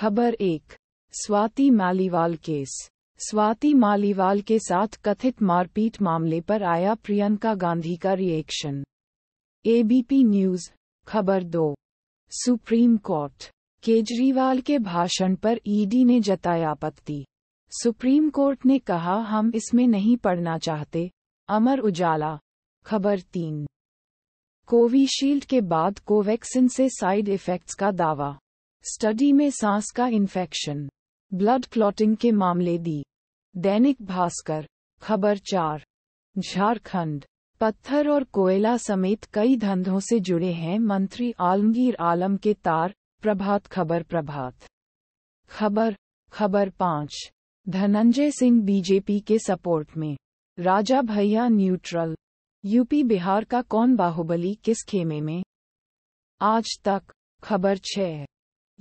खबर एक स्वाति मालीवाल केस स्वाति मालीवाल के साथ कथित मारपीट मामले पर आया प्रियंका गांधी का रिएक्शन एबीपी न्यूज खबर दो सुप्रीम कोर्ट केजरीवाल के भाषण पर ईडी e ने जताई आपत्ति सुप्रीम कोर्ट ने कहा हम इसमें नहीं पढ़ना चाहते अमर उजाला खबर तीन कोविशील्ड के बाद कोवैक्सिन से साइड इफेक्ट्स का दावा स्टडी में सांस का इन्फेक्शन ब्लड क्लॉटिंग के मामले दी दैनिक भास्कर खबर चार झारखंड पत्थर और कोयला समेत कई धंधों से जुड़े हैं मंत्री आलमगीर आलम के तार प्रभात खबर प्रभात खबर खबर पाँच धनंजय सिंह बीजेपी के सपोर्ट में राजा भैया न्यूट्रल यूपी बिहार का कौन बाहुबली किस खेमे में आज तक खबर छः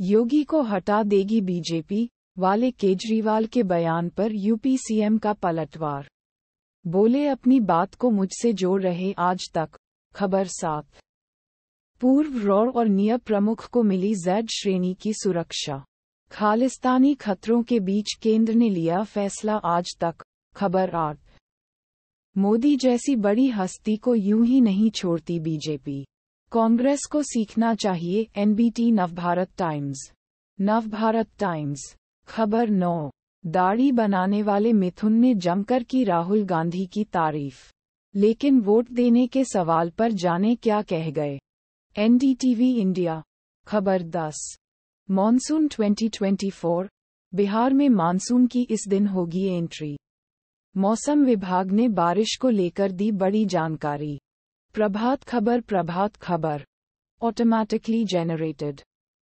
योगी को हटा देगी बीजेपी वाले केजरीवाल के बयान पर यूपी सीएम का पलटवार बोले अपनी बात को मुझसे जोड़ रहे आज तक खबर सात पूर्व रौर और निय प्रमुख को मिली जेड श्रेणी की सुरक्षा खालिस्तानी खतरों के बीच केंद्र ने लिया फैसला आज तक खबर आठ मोदी जैसी बड़ी हस्ती को यूं ही नहीं छोड़ती बीजेपी कांग्रेस को सीखना चाहिए NBT Navbharat Times Navbharat Times खबर नौ दाढ़ी बनाने वाले मिथुन ने जमकर की राहुल गांधी की तारीफ लेकिन वोट देने के सवाल पर जाने क्या कह गए एनडीटीवी इंडिया खबर दस मॉनसून 2024 बिहार में मानसून की इस दिन होगी एंट्री मौसम विभाग ने बारिश को लेकर दी बड़ी जानकारी Prabhat Khabar Prabhat Khabar automatically generated